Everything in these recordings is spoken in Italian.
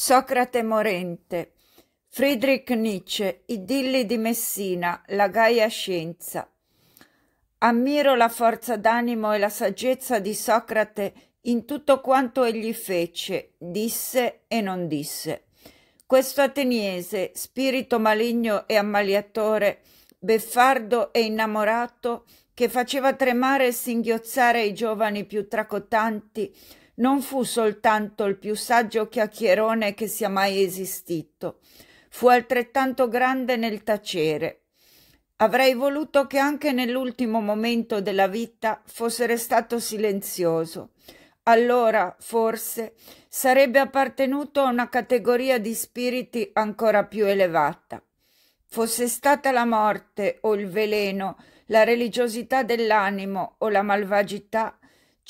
Socrate morente, Friedrich Nietzsche, Idilli di Messina, la Gaia Scienza. Ammiro la forza d'animo e la saggezza di Socrate in tutto quanto egli fece, disse e non disse. Questo ateniese, spirito maligno e ammaliatore, beffardo e innamorato, che faceva tremare e singhiozzare i giovani più tracotanti, non fu soltanto il più saggio chiacchierone che sia mai esistito, fu altrettanto grande nel tacere. Avrei voluto che anche nell'ultimo momento della vita fosse restato silenzioso. Allora, forse, sarebbe appartenuto a una categoria di spiriti ancora più elevata. Fosse stata la morte o il veleno, la religiosità dell'animo o la malvagità,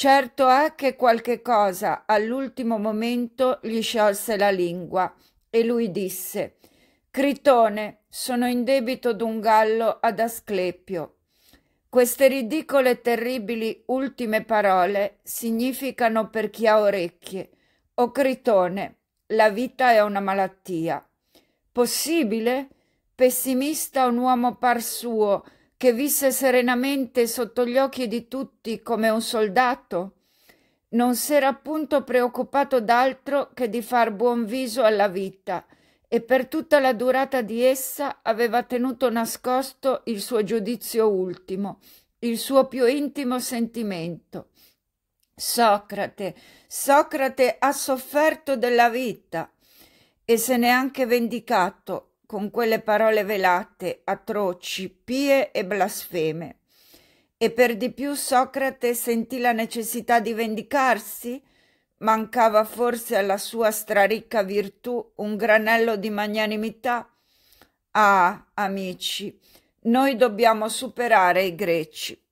Certo è che qualche cosa all'ultimo momento gli sciolse la lingua e lui disse Critone, sono in debito d'un gallo ad Asclepio. Queste ridicole e terribili ultime parole significano per chi ha orecchie. O Critone, la vita è una malattia. Possibile? Pessimista un uomo par suo, che visse serenamente sotto gli occhi di tutti come un soldato, non s'era appunto preoccupato d'altro che di far buon viso alla vita e per tutta la durata di essa aveva tenuto nascosto il suo giudizio ultimo, il suo più intimo sentimento. Socrate, Socrate ha sofferto della vita e se n'è anche vendicato con quelle parole velate, atroci, pie e blasfeme. E per di più Socrate sentì la necessità di vendicarsi? Mancava forse alla sua straricca virtù un granello di magnanimità? Ah, amici, noi dobbiamo superare i greci.